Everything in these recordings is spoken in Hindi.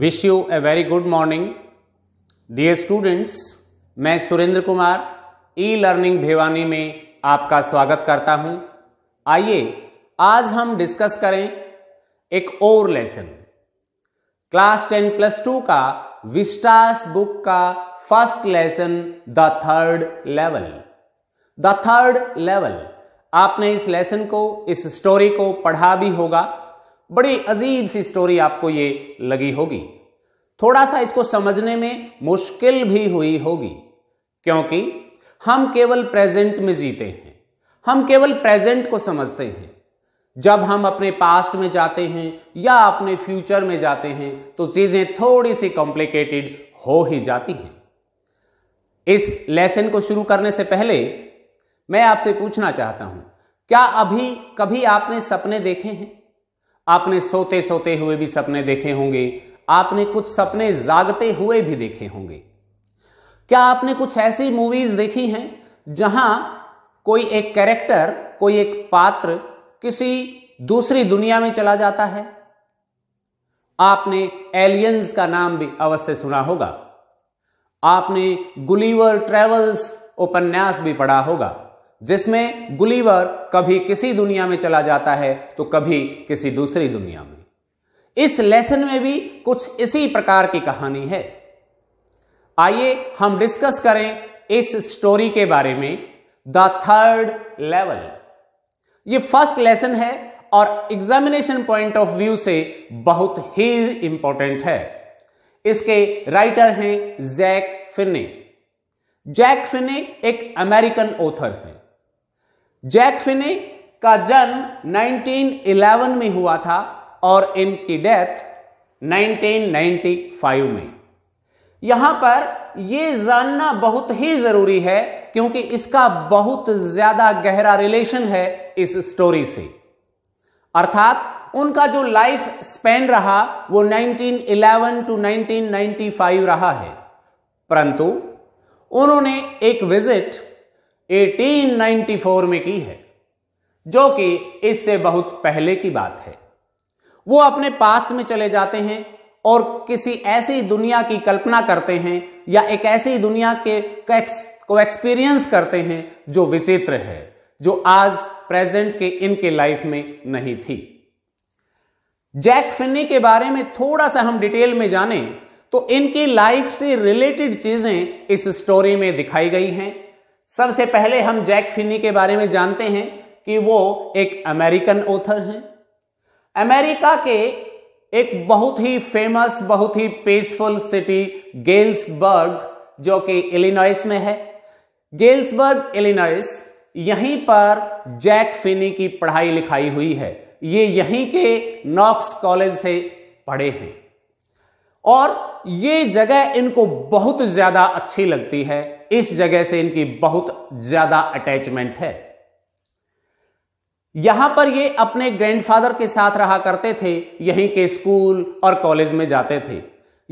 Wish you a very good morning dear students मैं सुरेंद्र कुमार ई लर्निंग भिवानी में आपका स्वागत करता हूं आइए आज हम डिस्कस करें एक और lesson class ten plus two का विस्टास बुक का first lesson the third level the third level आपने इस लेसन को इस स्टोरी को पढ़ा भी होगा बड़ी अजीब सी स्टोरी आपको ये लगी होगी थोड़ा सा इसको समझने में मुश्किल भी हुई होगी क्योंकि हम केवल प्रेजेंट में जीते हैं हम केवल प्रेजेंट को समझते हैं जब हम अपने पास्ट में जाते हैं या अपने फ्यूचर में जाते हैं तो चीज़ें थोड़ी सी कॉम्प्लिकेटेड हो ही जाती हैं इस लेसन को शुरू करने से पहले मैं आपसे पूछना चाहता हूं क्या अभी कभी आपने सपने देखे हैं आपने सोते सोते हुए भी सपने देखे होंगे आपने कुछ सपने जागते हुए भी देखे होंगे क्या आपने कुछ ऐसी मूवीज देखी हैं जहां कोई एक कैरेक्टर कोई एक पात्र किसी दूसरी दुनिया में चला जाता है आपने एलियंस का नाम भी अवश्य सुना होगा आपने गुलीवर ट्रेवल्स उपन्यास भी पढ़ा होगा जिसमें गुलीवर कभी किसी दुनिया में चला जाता है तो कभी किसी दूसरी दुनिया में इस लेसन में भी कुछ इसी प्रकार की कहानी है आइए हम डिस्कस करें इस स्टोरी के बारे में द थर्ड लेवल ये फर्स्ट लेसन है और एग्जामिनेशन पॉइंट ऑफ व्यू से बहुत ही इंपॉर्टेंट है इसके राइटर हैं जैक फिने जैक फिने एक अमेरिकन ऑथर हैं जैक फिने का जन्म 1911 में हुआ था और इनकी डेथ 1995 में यहां पर यह जानना बहुत ही जरूरी है क्योंकि इसका बहुत ज्यादा गहरा रिलेशन है इस स्टोरी से अर्थात उनका जो लाइफ स्पेन रहा वो 1911 टू 1995 रहा है परंतु उन्होंने एक विजिट 1894 में की है जो कि इससे बहुत पहले की बात है वो अपने पास्ट में चले जाते हैं और किसी ऐसी दुनिया की कल्पना करते हैं या एक ऐसी दुनिया के को एक्सपीरियंस करते हैं जो विचित्र है जो आज प्रेजेंट के इनके लाइफ में नहीं थी जैक फिन्नी के बारे में थोड़ा सा हम डिटेल में जाने तो इनकी लाइफ से रिलेटेड चीजें इस स्टोरी में दिखाई गई हैं सबसे पहले हम जैक फिनी के बारे में जानते हैं कि वो एक अमेरिकन ऑथर हैं अमेरिका के एक बहुत ही फेमस बहुत ही पीसफुल सिटी गेल्सबर्ग जो कि इलिनॉइस में है गेल्सबर्ग इलिनॉइस यहीं पर जैक फिनी की पढ़ाई लिखाई हुई है ये यहीं के नॉक्स कॉलेज से पढ़े हैं और ये जगह इनको बहुत ज्यादा अच्छी लगती है इस जगह से इनकी बहुत ज्यादा अटैचमेंट है यहां पर ये अपने ग्रैंडफादर के साथ रहा करते थे यहीं के स्कूल और कॉलेज में जाते थे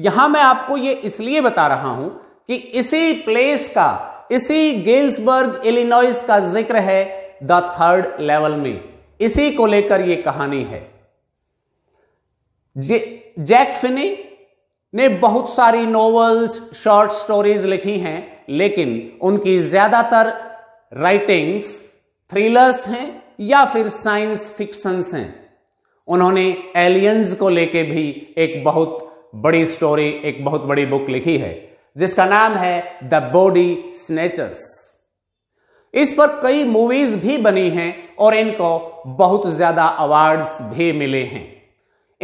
यहां मैं आपको ये इसलिए बता रहा हूं कि इसी प्लेस का इसी गेल्सबर्ग इलिनॉइस का जिक्र है द थर्ड लेवल में इसी को लेकर यह कहानी है जे, जैक फिनी ने बहुत सारी नॉवेल्स शॉर्ट स्टोरीज लिखी हैं लेकिन उनकी ज्यादातर राइटिंग्स थ्रिलर्स हैं या फिर साइंस फिक्शंस हैं उन्होंने एलियंस को लेके भी एक बहुत बड़ी स्टोरी एक बहुत बड़ी बुक लिखी है जिसका नाम है द बॉडी स्नेचर्स इस पर कई मूवीज भी बनी हैं और इनको बहुत ज्यादा अवार्ड्स भी मिले हैं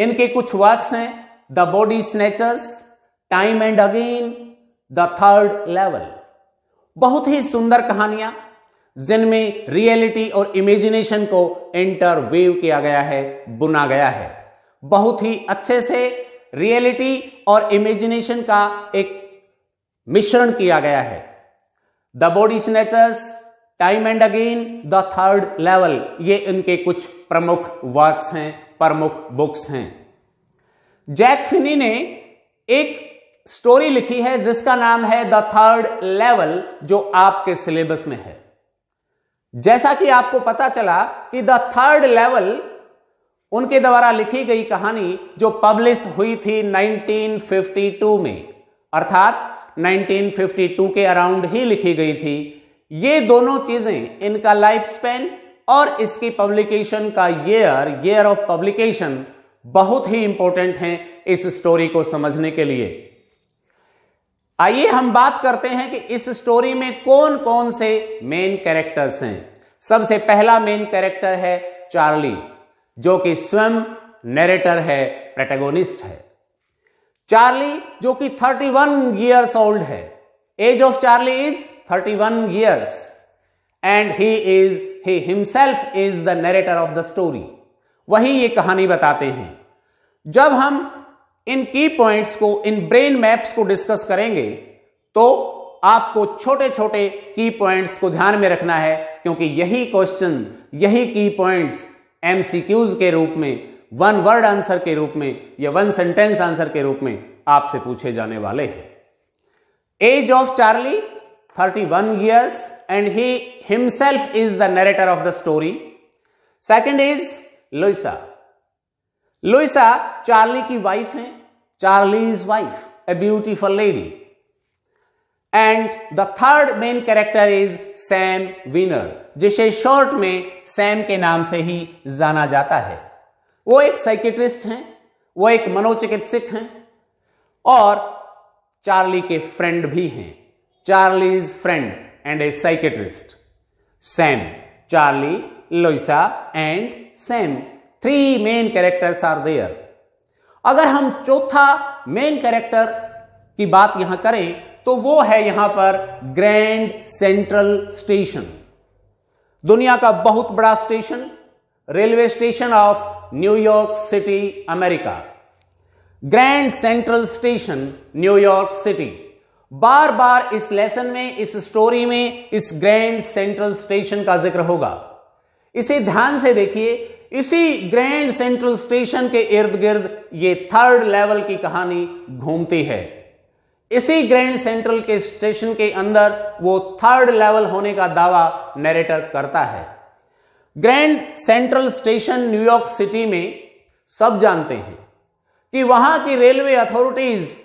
इनके कुछ वर्क्स हैं the body snatches time and again the third level बहुत ही सुंदर कहानियां जिनमें रियलिटी और इमेजिनेशन को इंटरवेव किया गया है बुना गया है बहुत ही अच्छे से रियलिटी और इमेजिनेशन का एक मिश्रण किया गया है the body snatchers time and again the third level ये इनके कुछ प्रमुख वर्क्स हैं प्रमुख बुक्स हैं जैक फिनी ने एक स्टोरी लिखी है जिसका नाम है द थर्ड लेवल जो आपके सिलेबस में है जैसा कि आपको पता चला कि द थर्ड लेवल उनके द्वारा लिखी गई कहानी जो पब्लिश हुई थी 1952 में अर्थात 1952 के अराउंड ही लिखी गई थी ये दोनों चीजें इनका लाइफ स्पेन और इसकी पब्लिकेशन का ईयर ईयर ऑफ पब्लिकेशन बहुत ही इंपॉर्टेंट हैं इस स्टोरी को समझने के लिए आइए हम बात करते हैं कि इस स्टोरी में कौन कौन से मेन कैरेक्टर्स हैं सबसे पहला मेन कैरेक्टर है चार्ली जो कि स्वयं नरेटर है प्रेटेगोनिस्ट है चार्ली जो कि 31 वन ईयर्स ओल्ड है age of Charlie is 31 one years and he is he himself is the narrator of the story वही ये कहानी बताते हैं जब हम इन की पॉइंट्स को इन ब्रेन मैप्स को डिस्कस करेंगे तो आपको छोटे छोटे की पॉइंट्स को ध्यान में रखना है क्योंकि यही क्वेश्चन यही की पॉइंट्स एमसीक्यूज के रूप में वन वर्ड आंसर के रूप में या वन सेंटेंस आंसर के रूप में आपसे पूछे जाने वाले हैं age of Charlie 31 one years and he himself is the narrator of the story second is Louisa Louisa Charlie की वाइफ है Charlie is wife a beautiful lady and the third main character is Sam Weiner जिसे शॉर्ट में सैम के नाम से ही जाना जाता है वो एक साइकेट्रिस्ट हैं वो एक मनोचिकित्सक हैं और चार्ली के फ्रेंड भी हैं Charlie is friend and a psychiatrist Sam Charlie Louisa and Sam three main characters are there अगर हम चौथा मेन कैरेक्टर की बात यहां करें तो वो है यहां पर ग्रैंड सेंट्रल स्टेशन दुनिया का बहुत बड़ा station railway station of New York city America Grand Central station New York city बार बार इस लेसन में इस स्टोरी में इस ग्रैंड सेंट्रल स्टेशन का जिक्र होगा इसे ध्यान से देखिए इसी ग्रैंड सेंट्रल स्टेशन के इर्द गिर्द ये थर्ड लेवल की कहानी घूमती है इसी ग्रैंड सेंट्रल के स्टेशन के अंदर वो थर्ड लेवल होने का दावा नरेटर करता है Grand Central station New York city में सब जानते हैं कि वहां की रेलवे अथॉरिटीज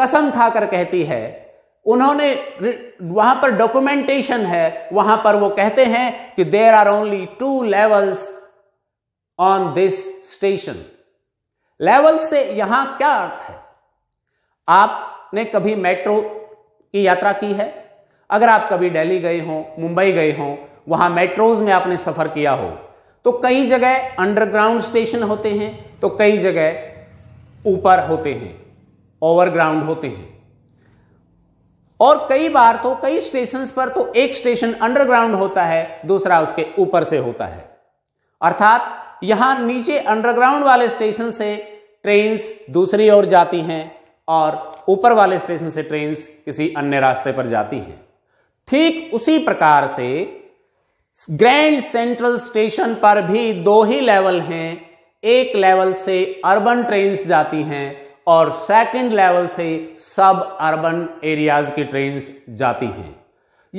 कसम खाकर कहती है उन्होंने वहां पर डॉक्यूमेंटेशन है वहां पर वो कहते हैं कि there are only two levels on this station level से यहां क्या अर्थ है आपने कभी मेट्रो की यात्रा की है अगर आप कभी दिल्ली गए हों मुंबई गए हों वहां मेट्रोज में आपने सफर किया हो तो कई जगह अंडरग्राउंड स्टेशन होते हैं तो कई जगह ऊपर होते हैं ओवरग्राउंड होते हैं और कई बार तो कई स्टेशन पर तो एक स्टेशन अंडरग्राउंड होता है दूसरा उसके ऊपर से होता है अर्थात यहां नीचे अंडरग्राउंड वाले स्टेशन से ट्रेन दूसरी ओर जाती हैं और ऊपर वाले स्टेशन से ट्रेन किसी अन्य रास्ते पर जाती हैं ठीक उसी प्रकार से ग्रैंड सेंट्रल स्टेशन पर भी दो ही लेवल हैं एक लेवल से अर्बन ट्रेन जाती हैं और सेकंड लेवल से सब अर्बन एरियाज की ट्रेन जाती हैं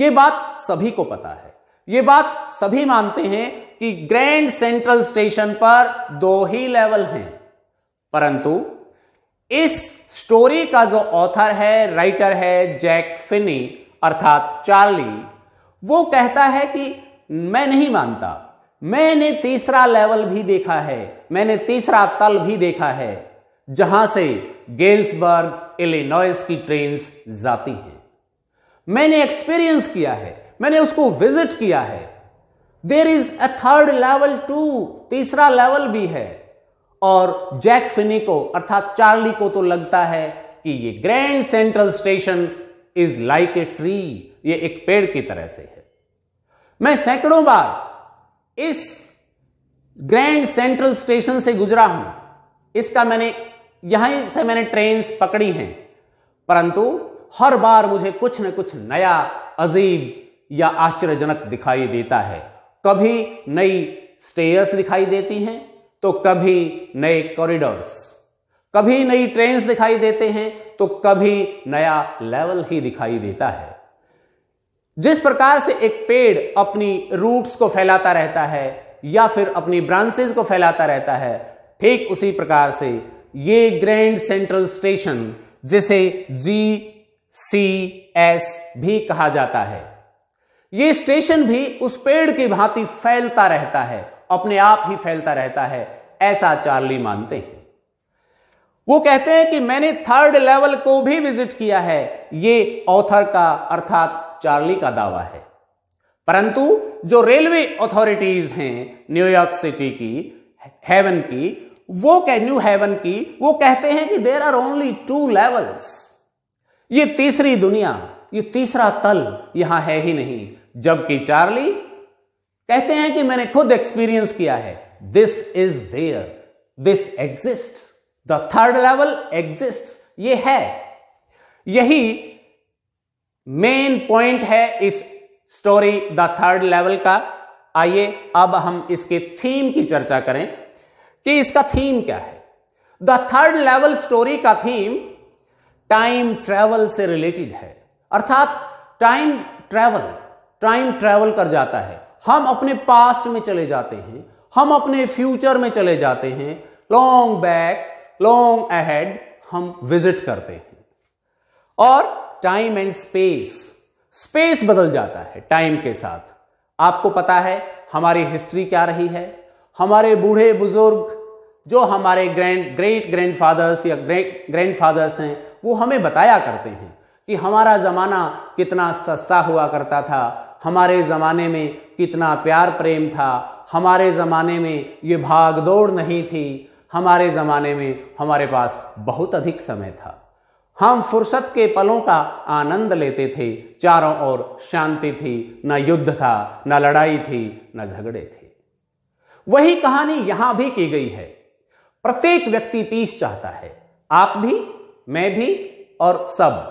ये बात सभी को पता है ये बात सभी मानते हैं कि ग्रैंड सेंट्रल स्टेशन पर दो ही लेवल हैं परंतु इस स्टोरी का जो ऑथर है राइटर है जैक फिनी अर्थात चार्ली वो कहता है कि मैं नहीं मानता मैंने तीसरा लेवल भी देखा है मैंने तीसरा तल भी देखा है जहां से गेल्सबर्ग इलिनॉयस की ट्रेन जाती हैं मैंने एक्सपीरियंस किया है मैंने उसको विजिट किया है there is a third level too तीसरा लेवल भी है और जैक फिनी को अर्थात चार्ली को तो लगता है कि ये Grand Central station is like a tree ये एक पेड़ की तरह से है मैं सैकड़ों बार इस ग्रैंड सेंट्रल स्टेशन से गुजरा हूं इसका मैंने यहीं से मैंने ट्रेन्स पकड़ी हैं परंतु हर बार मुझे कुछ न कुछ नया अजीब या आश्चर्यजनक दिखाई देता है कभी नई स्टेयर्स दिखाई देती हैं तो कभी नए कॉरिडोर्स कभी नई ट्रेन्स दिखाई देते हैं तो कभी नया लेवल ही दिखाई देता है जिस प्रकार से एक पेड़ अपनी रूट्स को फैलाता रहता है या फिर अपनी ब्रांचेस को फैलाता रहता है ठीक उसी प्रकार से ये ग्रैंड सेंट्रल स्टेशन जिसे जी सी एस भी कहा जाता है ये स्टेशन भी उस पेड़ की भांति फैलता रहता है अपने आप ही फैलता रहता है ऐसा चार्ली मानते हैं वो कहते हैं कि मैंने थर्ड लेवल को भी विजिट किया है ये ऑथर का अर्थात चार्ली का दावा है परंतु जो रेलवे अथॉरिटीज हैं न्यूयॉर्क सिटी की हेवन की वो न्यू हेवन की वो कहते हैं कि there are only two levels ये तीसरी दुनिया ये तीसरा तल यहां है ही नहीं जबकि चार्ली कहते हैं कि मैंने खुद एक्सपीरियंस किया है this is there this exist the third level exist ये है यही मेन पॉइंट है इस स्टोरी द थर्ड लेवल का आइए अब हम इसके थीम की चर्चा करें कि इसका थीम क्या है द थर्ड लेवल स्टोरी का थीम टाइम ट्रेवल से रिलेटेड है अर्थात टाइम ट्रेवल टाइम ट्रेवल कर जाता है हम अपने पास्ट में चले जाते हैं हम अपने फ्यूचर में चले जाते हैं लॉन्ग बैक लॉन्ग अहेड हम विजिट करते हैं और टाइम एंड स्पेस स्पेस बदल जाता है टाइम के साथ आपको पता है हमारी हिस्ट्री क्या रही है हमारे बूढ़े बुजुर्ग जो हमारे ग्रैंड ग्रेट ग्रैंड फादर्स या ग्रैंड फादर्स हैं वो हमें बताया करते हैं कि हमारा ज़माना कितना सस्ता हुआ करता था हमारे ज़माने में कितना प्यार प्रेम था हमारे ज़माने में ये भाग दौड़ नहीं थी हमारे ज़माने में हमारे पास बहुत अधिक समय था हम फुर्सत के पलों का आनंद लेते थे चारों ओर शांति थी न युद्ध था न लड़ाई थी न झगड़े थे वही कहानी यहां भी की गई है प्रत्येक व्यक्ति पीस चाहता है आप भी मैं भी और सब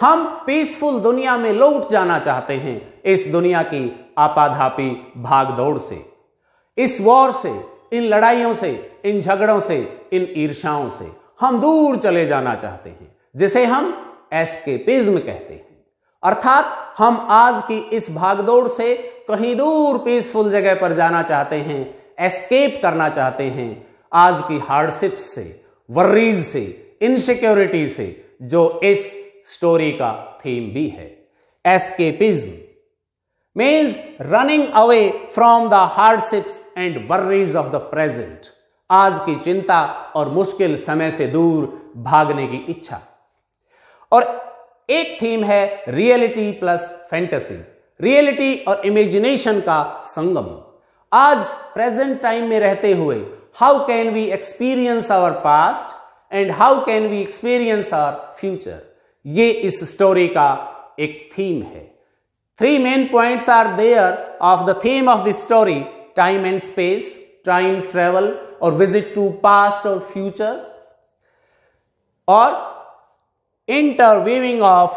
हम पीसफुल दुनिया में लौट जाना चाहते हैं इस दुनिया की आपाधापी भागदौड़ से इस वॉर से इन लड़ाइयों से इन झगड़ों से इन ईर्षाओं से हम दूर चले जाना चाहते हैं जिसे हम एस्केपिज्म कहते हैं अर्थात हम आज की इस भागदौड़ से कहीं दूर पीसफुल जगह पर जाना चाहते हैं एस्केप करना चाहते हैं आज की हार्डशिप से वर्रीज से इनसिक्योरिटी से जो इस स्टोरी का थीम भी है escapism means running away from the hardship and worries of the present आज की चिंता और मुश्किल समय से दूर भागने की इच्छा और एक थीम है रियलिटी प्लस फैंटेसी रियलिटी और इमेजिनेशन का संगम आज प्रेजेंट टाइम में रहते हुए how can we experience our past and how can we experience our future ये इस स्टोरी का एक थीम है three main points are there of the theme of the story time and space time travel और विजिट टू पास्ट और फ्यूचर और interweaving of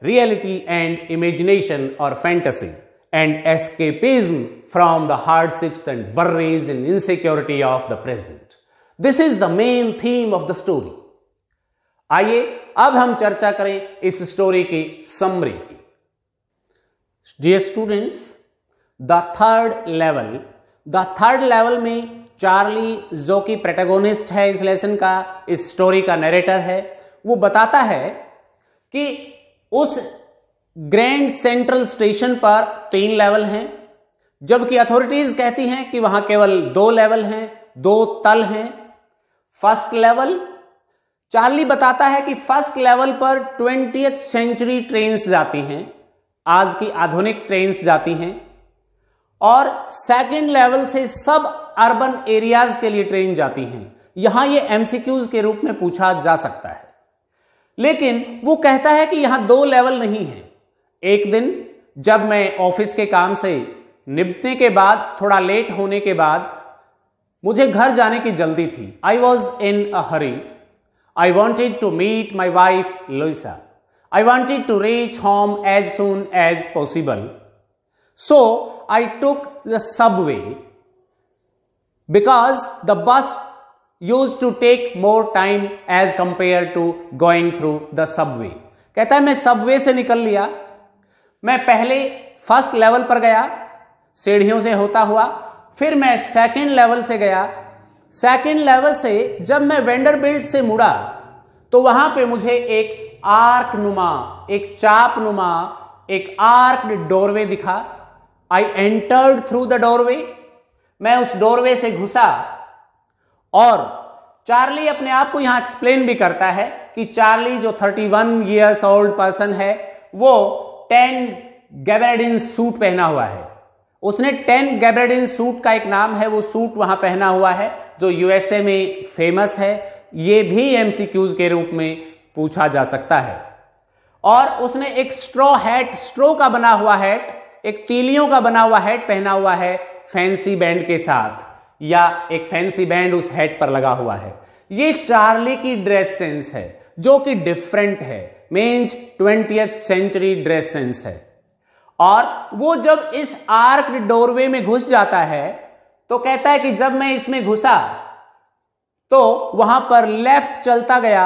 reality and imagination or fantasy and escapism from the hardships and worries and insecurity of the present. This is the main theme of the story. आइए अब हम चर्चा करें इस स्टोरी की समरी की dear students the third level the third level में चार्ली जो कि प्रेटेगोनिस्ट है इस लेसन का इस स्टोरी का नरेटर है वो बताता है कि उस ग्रैंड सेंट्रल स्टेशन पर तीन लेवल हैं जबकि अथॉरिटीज़ कहती हैं कि वहां केवल दो लेवल हैं दो तल हैं फर्स्ट लेवल चार्ली बताता है कि फर्स्ट लेवल पर ट्वेंटी सेंचुरी ट्रेन्स जाती हैं आज की आधुनिक ट्रेन्स जाती हैं और सेकंड लेवल से सब अर्बन एरियाज के लिए ट्रेन जाती हैं यहां ये एमसीक्यूज के रूप में पूछा जा सकता है लेकिन वो कहता है कि यहां दो लेवल नहीं है एक दिन जब मैं ऑफिस के काम से निपटने के बाद थोड़ा लेट होने के बाद मुझे घर जाने की जल्दी थी I was in a hurry I wanted to meet my wife Louisa I wanted to reach home as soon as possible so I took the subway because the bus used to take more time as compare to going through the subway कहता है मैं सबवे से निकल लिया मैं पहले फर्स्ट लेवल पर गया सीढ़ियों से होता हुआ फिर मैं सेकेंड लेवल से गया सेकेंड लेवल से जब मैं वेंडर बेल्ट से मुड़ा तो वहां पे मुझे एक आर्क नुमा एक चाप नुमा एक आर्क डोरवे दिखा I entered through the doorway मैं उस डोरवे से घुसा और चार्ली अपने आप को यहां एक्सप्लेन भी करता है कि चार्ली जो 31 वन ईयर्स ओल्ड पर्सन है वो 10 गैबरेडिन सूट पहना हुआ है उसने 10 गैबरेडिन सूट का एक नाम है वो सूट वहां पहना हुआ है जो यूएसए में फेमस है ये भी एमसीक्यूज के रूप में पूछा जा सकता है और उसने एक स्ट्रो हैट स्ट्रो का बना हुआ हैट एक तीलियों का बना हुआ हैट पहना हुआ है फैंसी बैंड के साथ या एक फैंसी बैंड उस हेड पर लगा हुआ है ये चार्ली की ड्रेस सेंस है जो कि डिफरेंट है men's twenty century dress sense है और वो जब इस आर्क डोरवे में घुस जाता है तो कहता है कि जब मैं इसमें घुसा तो वहां पर लेफ्ट चलता गया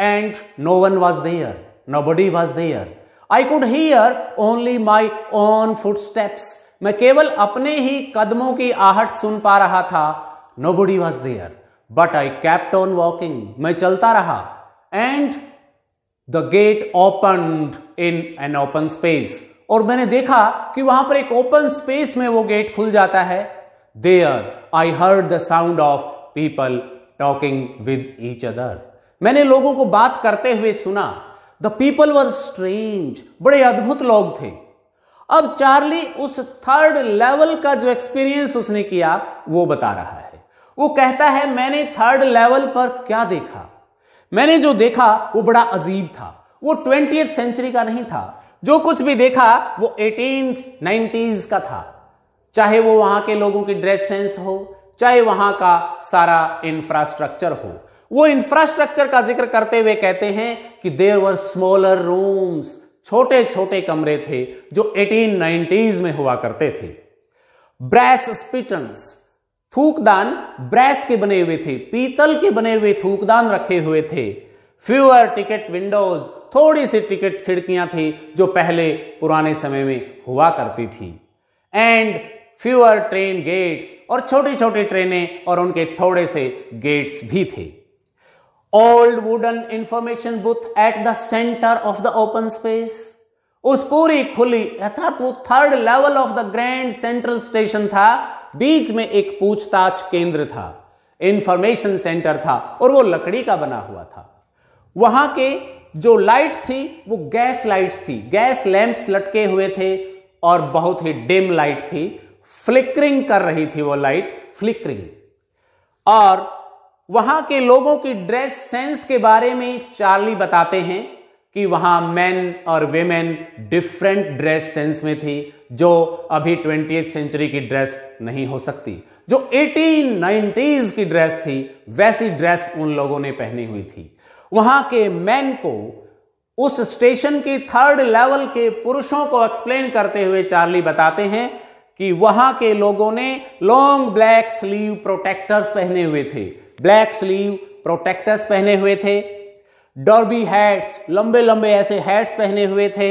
and no one was there nobody was there I could hear only my own footsteps मैं केवल अपने ही कदमों की आहट सुन पा रहा था nobody was there but I kept on walking मैं चलता रहा and the gate open in an open space और मैंने देखा कि वहां पर एक ओपन स्पेस में वो गेट खुल जाता है there I heard the sound of people talking with each other मैंने लोगों को बात करते हुए सुना द पीपल वर स्ट्रेंज बड़े अद्भुत लोग थे अब चार्ली उस थर्ड लेवल का जो एक्सपीरियंस उसने किया वो बता रहा है वो कहता है मैंने थर्ड लेवल पर क्या देखा मैंने जो देखा वो बड़ा अजीब था वो ट्वेंटी सेंचुरी का नहीं था जो कुछ भी देखा वो एटीन नाइनटीज का था चाहे वो वहां के लोगों की ड्रेस सेंस हो चाहे वहां का सारा इंफ्रास्ट्रक्चर हो वो इंफ्रास्ट्रक्चर का जिक्र करते हुए कहते हैं कि देर वर स्मॉलर रूम्स छोटे छोटे कमरे थे जो नाइनटीज में हुआ करते थे ब्रैस स्पिटन्स थूकदान ब्रैस के बने हुए थे पीतल के बने हुए थूकदान रखे हुए थे फ्यूअर टिकट विंडोज थोड़ी सी टिकट खिड़कियां थी जो पहले पुराने समय में हुआ करती थी एंड फ्यूअर ट्रेन गेट्स और छोटी छोटी ट्रेनें और उनके थोड़े से गेट्स भी थे old wooden information booth at the centre of the open space उस पूरी खुली अर्थात वो third level of the Grand Central station था बीच में एक पूछताछ केंद्र था इंफॉर्मेशन सेंटर था और वो लकड़ी का बना हुआ था वहां के जो लाइट्स थी वो गैस लाइट्स थी गैस लैंप्स लटके हुए थे और बहुत ही डिम लाइट थी फ्लिकरिंग कर रही थी वो लाइट फ्लिकरिंग और वहां के लोगों की ड्रेस सेंस के बारे में चार्ली बताते हैं कि वहां मेन और वेमेन डिफरेंट ड्रेस सेंस में थी जो अभी ट्वेंटी सेंचुरी की ड्रेस नहीं हो सकती जो एटीन नाइनटीज की ड्रेस थी वैसी ड्रेस उन लोगों ने पहनी हुई थी वहां के मैन को उस स्टेशन के थर्ड लेवल के पुरुषों को एक्सप्लेन करते हुए चार्ली बताते हैं कि वहां के लोगों ने लॉन्ग ब्लैक स्लीव प्रोटेक्टर्स पहने हुए थे ब्लैक स्लीव प्रोटेक्टर्स पहने हुए थे डर्बी हैट्स लंबे लंबे ऐसे हैट्स पहने हुए थे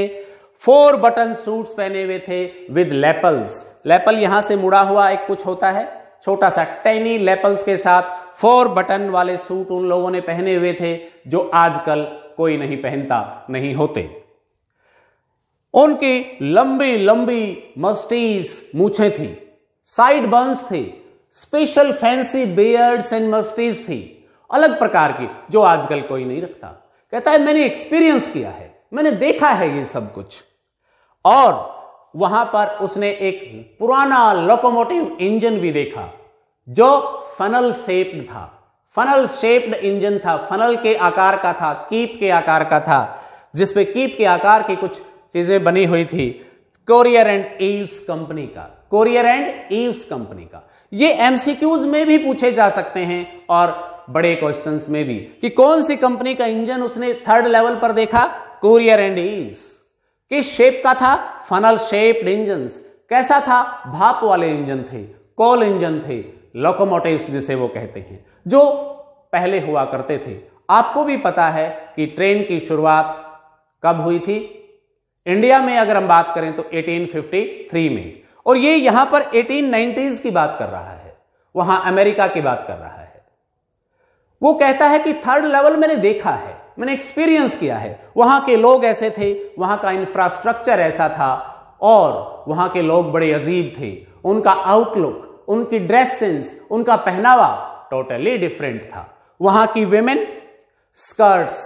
फोर बटन सूट्स पहने हुए थे विद लेपल्स लेपल यहां से मुड़ा हुआ एक कुछ होता है छोटा सा टेनी लेपल्स के साथ फोर बटन वाले सूट उन लोगों ने पहने हुए थे जो आजकल कोई नहीं पहनता नहीं होते उनकी लंबी लंबी मस्टीज मूछे थी साइड बर्न्स थे special fancy beards and moustaches थी अलग प्रकार की जो आजकल कोई नहीं रखता कहता है मैंने एक्सपीरियंस किया है मैंने देखा है ये सब कुछ और वहां पर उसने एक पुराना लोकोमोटिव इंजन भी देखा जो फनल शेप्ड था फनल शेप्ड इंजन था फनल के आकार का था कीप के आकार का था जिसमें कीप के आकार की कुछ चीजें बनी हुई थी कोरियर एंड ईव्स कंपनी का कोरियर एंड ईव्स कंपनी का ये एमसीक्यूज में भी पूछे जा सकते हैं और बड़े क्वेश्चंस में भी कि कौन सी कंपनी का इंजन उसने थर्ड लेवल पर देखा कोरियर एंड ईल्स किस शेप का था फनल शेप्ड इंजन कैसा था भाप वाले इंजन थे कॉल इंजन थे लोकोमोटिव जिसे वो कहते हैं जो पहले हुआ करते थे आपको भी पता है कि ट्रेन की शुरुआत कब हुई थी इंडिया में अगर हम बात करें तो 1853 में और ये यहां पर एटीन की बात कर रहा है वहां अमेरिका की बात कर रहा है वो कहता है कि थर्ड लेवल मैंने देखा है मैंने एक्सपीरियंस किया है वहां के लोग ऐसे थे वहां का इंफ्रास्ट्रक्चर ऐसा था और वहां के लोग बड़े अजीब थे उनका आउटलुक उनकी ड्रेस सेंस उनका पहनावा टोटली डिफरेंट था वहां की वेमेन स्कर्ट्स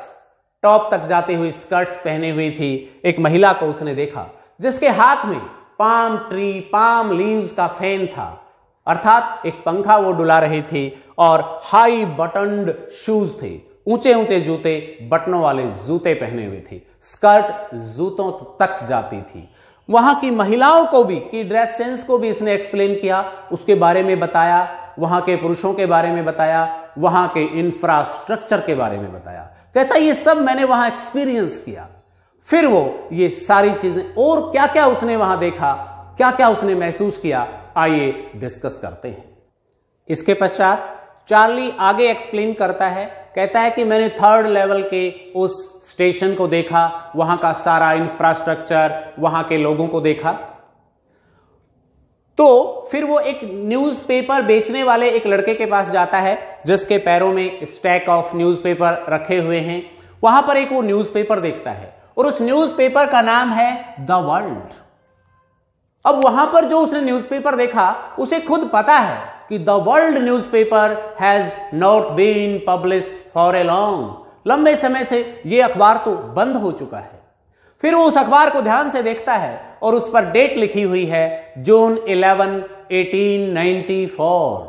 टॉप तक जाते हुए स्कर्ट्स पहने हुई थी एक महिला को उसने देखा जिसके हाथ में पाम ट्री पाम लीव्स का फैन था अर्थात एक पंखा वो डुला रही थी और हाई बटन शूज थे ऊंचे ऊंचे जूते बटनों वाले जूते पहने हुए थे स्कर्ट जूतों तक जाती थी वहां की महिलाओं को भी की ड्रेस सेंस को भी इसने एक्सप्लेन किया उसके बारे में बताया वहां के पुरुषों के बारे में बताया वहां के इंफ्रास्ट्रक्चर के बारे में बताया कहता ये सब मैंने वहां एक्सपीरियंस किया फिर वो ये सारी चीजें और क्या क्या उसने वहां देखा क्या क्या उसने महसूस किया आइए डिस्कस करते हैं इसके पश्चात चार्ली आगे एक्सप्लेन करता है कहता है कि मैंने थर्ड लेवल के उस स्टेशन को देखा वहां का सारा इंफ्रास्ट्रक्चर वहां के लोगों को देखा तो फिर वो एक न्यूज़पेपर बेचने वाले एक लड़के के पास जाता है जिसके पैरों में स्टैक ऑफ न्यूज़पेपर रखे हुए हैं वहां पर एक वो न्यूज़पेपर देखता है और उस न्यूज़पेपर का नाम है द वर्ल्ड अब वहां पर जो उसने न्यूज़पेपर देखा उसे खुद पता है कि the world newspaper has not been publish for a long लंबे समय से यह अखबार तो बंद हो चुका है फिर वो उस अखबार को ध्यान से देखता है और उस पर डेट लिखी हुई है जून 11, 1894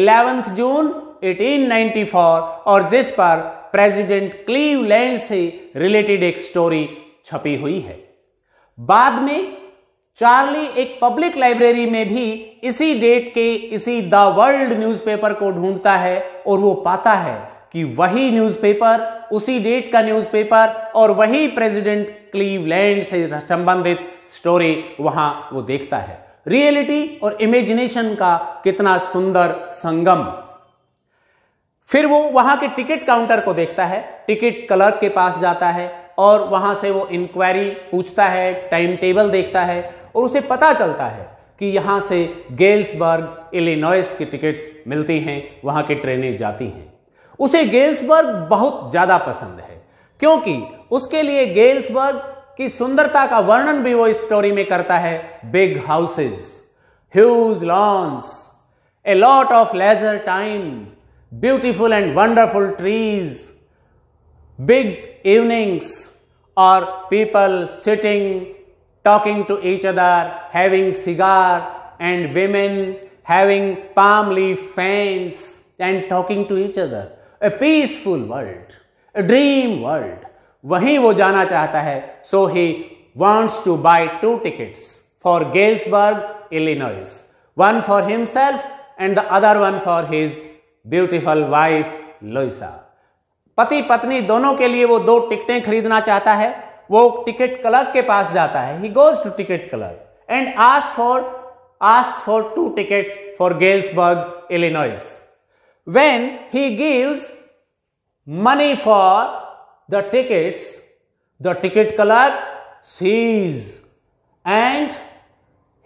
11 जून 1894 और जिस पर प्रेसिडेंट क्लीवलैंड से रिलेटेड एक स्टोरी छपी हुई है बाद में चार्ली एक पब्लिक लाइब्रेरी में भी इसी डेट के इसी द वर्ल्ड न्यूज़पेपर को ढूंढता है और वो पाता है कि वही न्यूज़पेपर उसी डेट का न्यूज़पेपर और वही प्रेसिडेंट क्लीवलैंड से संबंधित स्टोरी वहां वो देखता है रियलिटी और इमेजिनेशन का कितना सुंदर संगम फिर वो वहां के टिकट काउंटर को देखता है टिकट क्लर्क के पास जाता है और वहां से वो इंक्वायरी पूछता है टाइम टेबल देखता है और उसे पता चलता है कि यहां से गेल्सबर्ग इलिनॉयस की टिकट्स मिलती हैं वहां की ट्रेनें जाती हैं उसे गेल्सबर्ग बहुत ज़्यादा पसंद है क्योंकि उसके लिए गेल्सबर्ग की सुंदरता का वर्णन भी वो इस स्टोरी में करता है big houses huge lawns a lot of leisure time beautiful and wonderful trees, big evenings or people sitting, talking to each other, having cigar and women having palm leaf fans and talking to each other. A peaceful world, a dream world. वहीं वो जाना चाहता है so he wants to buy two tickets for Galesburg, Illinois, one for himself and the other one for his beautiful wife Louisa पति पत्नी दोनों के लिए वो दो टिकटें खरीदना चाहता है वो टिकट क्लर्क के पास जाता है he goes to ticket clerk and ask for ask for two tickets for Galesburg Illinois when he gives money for the tickets the ticket clerk sees and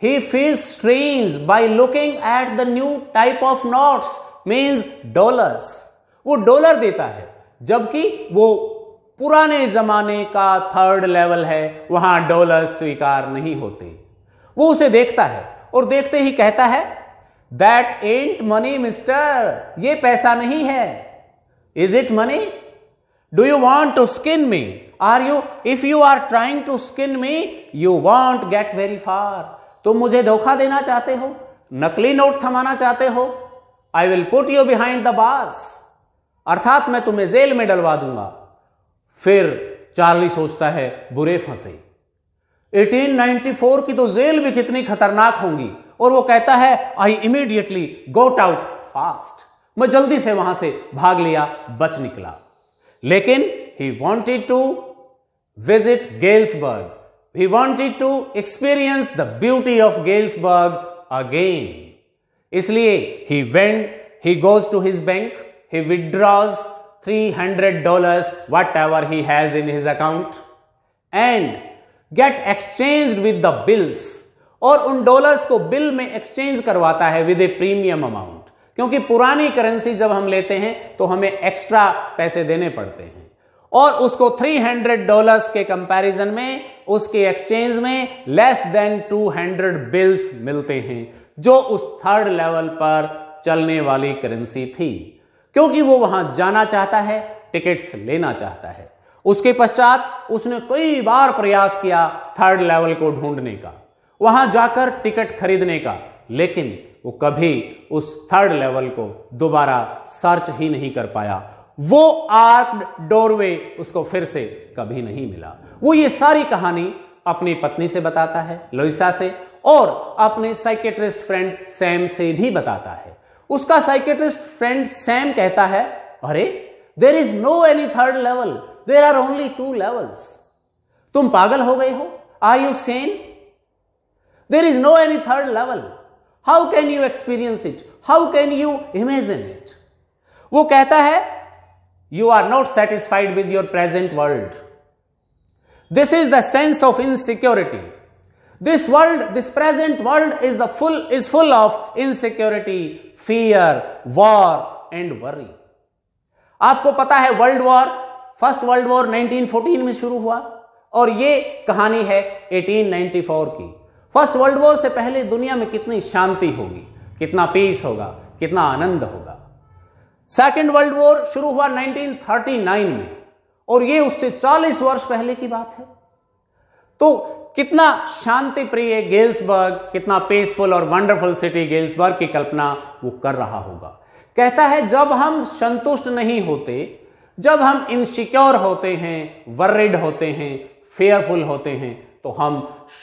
he feel strange by looking at the new type of notes means dollars वो डॉलर देता है जबकि वो पुराने जमाने का थर्ड लेवल है वहां डॉलर स्वीकार नहीं होते वो उसे देखता है और देखते ही कहता है दैट एंट मनी मिस्टर ये पैसा नहीं है is it money do you want to skin me are you if you are trying to skin me you won't get very far तुम मुझे धोखा देना चाहते हो नकली नोट थमाना चाहते हो I will put you behind the bars अर्थात मैं तुम्हें जेल में डलवा दूंगा फिर चार्ली सोचता है बुरे फंसे 1894 की तो जेल भी कितनी खतरनाक होंगी और वो कहता है I immediately got out fast मैं जल्दी से वहां से भाग लिया बच निकला लेकिन he wanted to visit Galesburg he wanted to experience the beauty of Galesburg again इसलिए he went to his bank he bank three hundred dollar whatever he has in his account and get exchange with the bills और उन डॉलर्स को बिल में एक्सचेंज करवाता है विद ए प्रीमियम अमाउंट क्योंकि पुरानी करेंसी जब हम लेते हैं तो हमें एक्स्ट्रा पैसे देने पड़ते हैं और उसको 300 डॉलर्स के कंपैरिजन में उसके एक्सचेंज में लेस देन 200 बिल्स मिलते हैं जो उस थर्ड लेवल पर चलने वाली करेंसी थी क्योंकि वो वहां जाना चाहता है टिकट्स लेना चाहता है उसके पश्चात उसने कई बार प्रयास किया थर्ड लेवल को ढूंढने का वहां जाकर टिकट खरीदने का लेकिन वो कभी उस थर्ड लेवल को दोबारा सर्च ही नहीं कर पाया वो आर्ड डोरवे उसको फिर से कभी नहीं मिला वो ये सारी कहानी अपनी पत्नी से बताता है लोइसा से और अपने साइकेट्रिस्ट फ्रेंड सैम से भी बताता है उसका साइकेट्रिस्ट फ्रेंड सैम कहता है अरे there is no any third level there are only two levels तुम पागल हो गए हो are you sane there is no any third level how can you experience it how can you imagine it वो कहता है you are not satisfied with your present world this is the sense of insecurity this world this present world is the full is full of insecurity fear war and worry आपको पता है world war first world war 1914 में शुरू हुआ और यह कहानी है 1894 की फर्स्ट वर्ल्ड वॉर से पहले दुनिया में कितनी शांति होगी कितना पीस होगा कितना आनंद होगा सेकेंड वर्ल्ड वॉर शुरू हुआ 1939 में और यह उससे 40 वर्ष पहले की बात है तो कितना शांति प्रिय गेल्सबर्ग कितना पीसफुल और वंडरफुल सिटी गेल्सबर्ग की कल्पना वो कर रहा होगा कहता है जब हम संतुष्ट नहीं होते जब हम इनसिक्योर होते हैं वर्रिड होते हैं फेयरफुल होते हैं तो हम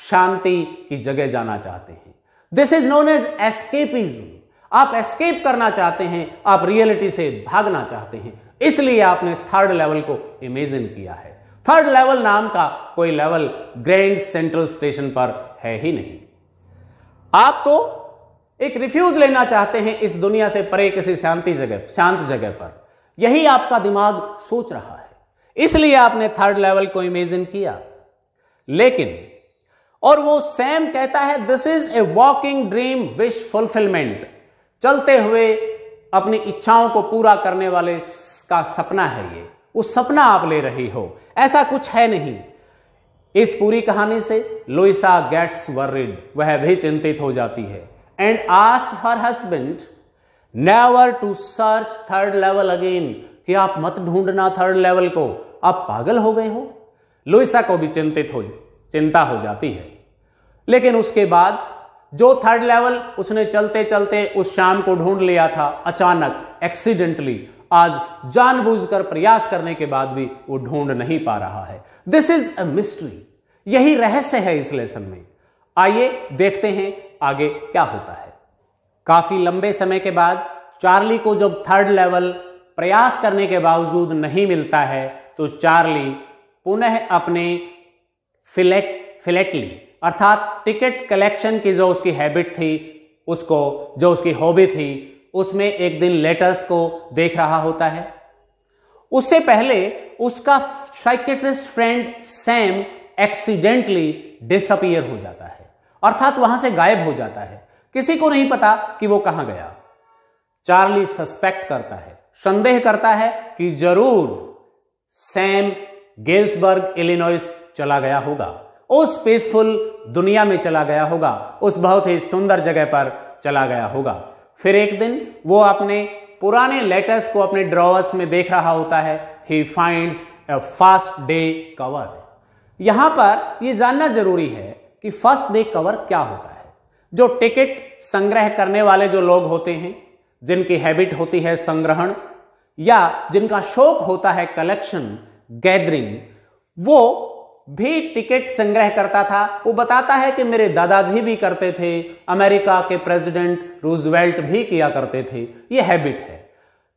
शांति की जगह जाना चाहते हैं this is known as escapism आप एस्केप करना चाहते हैं आप रियलिटी से भागना चाहते हैं इसलिए आपने थर्ड लेवल को इमेजिन किया है थर्ड लेवल नाम का कोई लेवल ग्रैंड सेंट्रल स्टेशन पर है ही नहीं आप तो एक रिफ्यूज लेना चाहते हैं इस दुनिया से परे किसी शांति जगह शांत जगह पर यही आपका दिमाग सोच रहा है इसलिए आपने थर्ड लेवल को इमेजिन किया लेकिन और वो सैम कहता है this is a walking dream wish fulfilment चलते हुए अपनी इच्छाओं को पूरा करने वाले का सपना है ये वो सपना आप ले रही हो ऐसा कुछ है नहीं इस पूरी कहानी से लोइसा गेट्स वर्रिड वह भी चिंतित हो जाती है and ask her husband never to search third level again कि आप मत ढूंढना थर्ड लेवल को आप पागल हो गए हो लुइसा को भी चिंतित हो चिंता हो जाती है लेकिन उसके बाद जो थर्ड लेवल उसने चलते चलते उस शाम को ढूंढ लिया था अचानक एक्सीडेंटली आज जानबूझकर प्रयास करने के बाद भी वो ढूंढ नहीं पा रहा है दिस इज अ मिस्ट्री यही रहस्य है इस लेसन में आइए देखते हैं आगे क्या होता है काफी लंबे समय के बाद चार्ली को जब थर्ड लेवल प्रयास करने के बावजूद नहीं मिलता है तो चार्ली पुनः अपने फिलेट फिलेटली अर्थात टिकट कलेक्शन की जो उसकी हैबिट थी उसको जो उसकी हॉबी थी उसमें एक दिन लेटर्स को देख रहा होता है उससे पहले उसका psychiatrist friend Sam accidentally disappear हो जाता है अर्थात वहां से गायब हो जाता है किसी को नहीं पता कि वो कहां गया चार्ली सस्पेक्ट करता है संदेह करता है कि जरूर सैम गेल्सबर्ग इलिनॉइस चला गया होगा उस पीसफुल दुनिया में चला गया होगा उस बहुत ही सुंदर जगह पर चला गया होगा फिर एक दिन वो अपने पुराने लेटर्स को अपने ड्रॉवर्स में देख रहा होता है he finds a first day cover यहां पर यह जानना जरूरी है कि फर्स्ट डे कवर क्या होता है जो टिकट संग्रह करने वाले जो लोग होते हैं जिनकी हैबिट होती है संग्रहण या जिनका शौक होता है कलेक्शन गैदरिंग वो भी टिकट संग्रह करता था वो बताता है कि मेरे दादाजी भी करते थे अमेरिका के प्रेसिडेंट रूजवेल्ट भी किया करते थे ये हैबिट है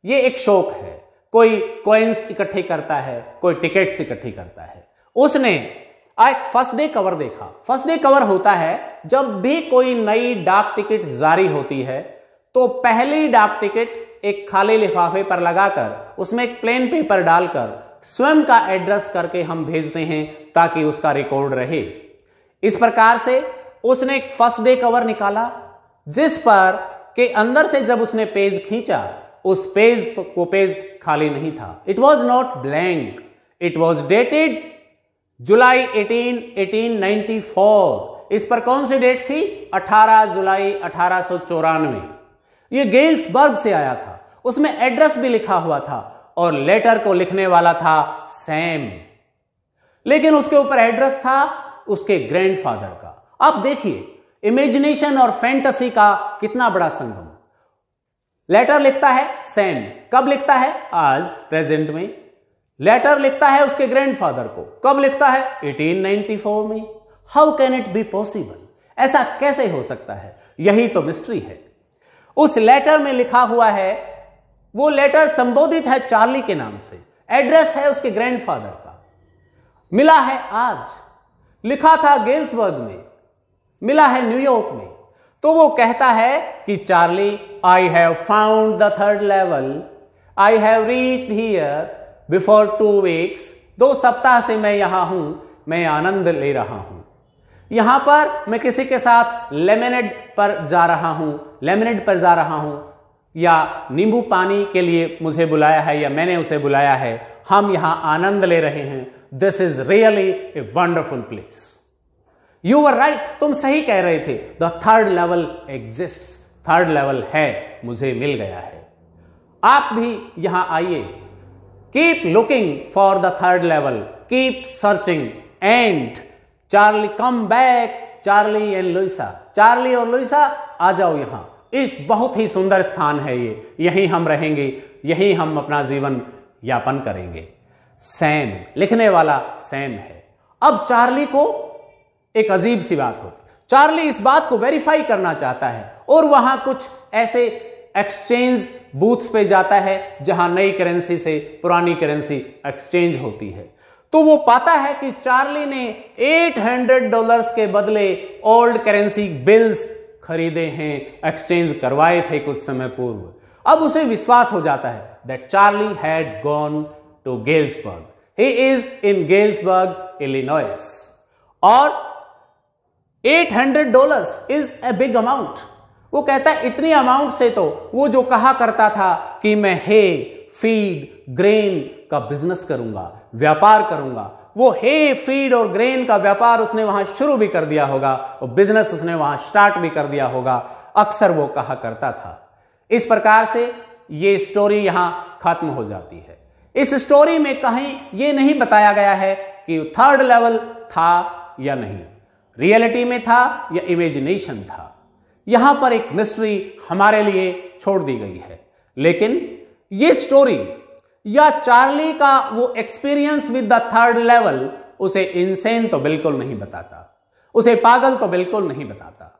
ये एक शौक है कोई कॉइन्स इकट्ठे करता है कोई टिकट्स इकट्ठी करता है उसने एक फर्स्ट डे कवर देखा फर्स्ट डे कवर होता है जब भी कोई नई डाक टिकट जारी होती है तो पहली डाक टिकट एक खाली लिफाफे पर लगाकर उसमें एक प्लेन पेपर डालकर स्वयं का एड्रेस करके हम भेजते हैं ताकि उसका रिकॉर्ड रहे इस प्रकार से उसने एक फर्स्ट डे कवर निकाला जिस पर के अंदर से जब उसने पेज खींचा उस पेज को पेज खाली नहीं था it was not blank it was dated July 18, 1894 इस पर कौन सी डेट थी 18 जुलाई अठारह ये गेल्सबर्ग से आया था उसमें एड्रेस भी लिखा हुआ था और लेटर को लिखने वाला था सैम लेकिन उसके ऊपर एड्रेस था उसके ग्रैंडफादर का आप देखिए इमेजिनेशन और फैंटसी का कितना बड़ा संगम लेटर लिखता है सैम कब लिखता है आज प्रेजेंट में लेटर लिखता है उसके ग्रैंडफादर को कब लिखता है 1894 में how can it be possible ऐसा कैसे हो सकता है यही तो मिस्ट्री है उस लेटर में लिखा हुआ है वो लेटर संबोधित है चार्ली के नाम से एड्रेस है उसके ग्रैंडफादर का मिला है आज लिखा था गेल्सबर्ग में मिला है न्यूयॉर्क में तो वो कहता है कि Charlie I have found the third level I have reach here before two weeks दो सप्ताह से मैं यहां हूं मैं आनंद ले रहा हूं यहां पर मैं किसी के साथ लेमिनेड पर जा रहा हूं लेमिनेड पर जा रहा हूं या नींबू पानी के लिए मुझे बुलाया है या मैंने उसे बुलाया है हम यहां आनंद ले रहे हैं this is really a wonderful place you are right तुम सही कह रहे थे the third level exist third level है मुझे मिल गया है आप भी यहां आइए keep looking for the third level keep searching and Charlie come back Charlie and Louisa Charlie और लुइसा आ जाओ यहां इस बहुत ही सुंदर स्थान है ये यहीं हम रहेंगे यहीं हम अपना जीवन यापन करेंगे सैम लिखने वाला सैम है अब चार्ली को एक अजीब सी बात होती चार्ली इस बात को वेरीफाई करना चाहता है और वहां कुछ ऐसे एक्सचेंज बूथ्स पे जाता है जहां नई करेंसी से पुरानी करेंसी एक्सचेंज होती है तो वो पाता है कि चार्ली ने 800 डॉलर्स के बदले ओल्ड करेंसी बिल्स खरीदे हैं एक्सचेंज करवाए थे कुछ समय पूर्व अब उसे विश्वास हो जाता है that Charlie had gone to Galesburg he is in Galesburg Illinois और 800 dollars is a big amount वो कहता है इतनी अमाउंट से तो वो जो कहा करता था कि मैं हे फीड ग्रेन का बिजनेस करूंगा व्यापार करूंगा वो हे फीड और ग्रेन का व्यापार उसने वहां शुरू भी कर दिया होगा वो बिजनेस उसने वहां स्टार्ट भी कर दिया होगा अक्सर वो कहा करता था इस प्रकार से ये स्टोरी यहां खत्म हो जाती है इस स्टोरी में कहीं ये नहीं बताया गया है कि थर्ड लेवल था या नहीं रियलिटी में था या इमेजिनेशन था यहां पर एक मिस्ट्री हमारे लिए छोड़ दी गई है लेकिन ये स्टोरी या चार्ली का वो experience with the third level उसे इंसेन तो बिल्कुल नहीं बताता उसे पागल तो बिल्कुल नहीं बताता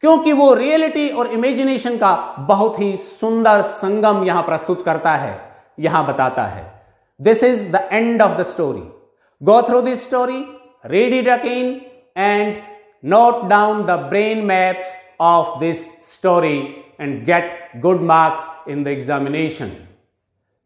क्योंकि वो रियलिटी और इमेजिनेशन का बहुत ही सुंदर संगम यहां प्रस्तुत करता है यहां बताता है this is the end of the story go through this story read it again and note down the brain maps of this story and get good marks in the examination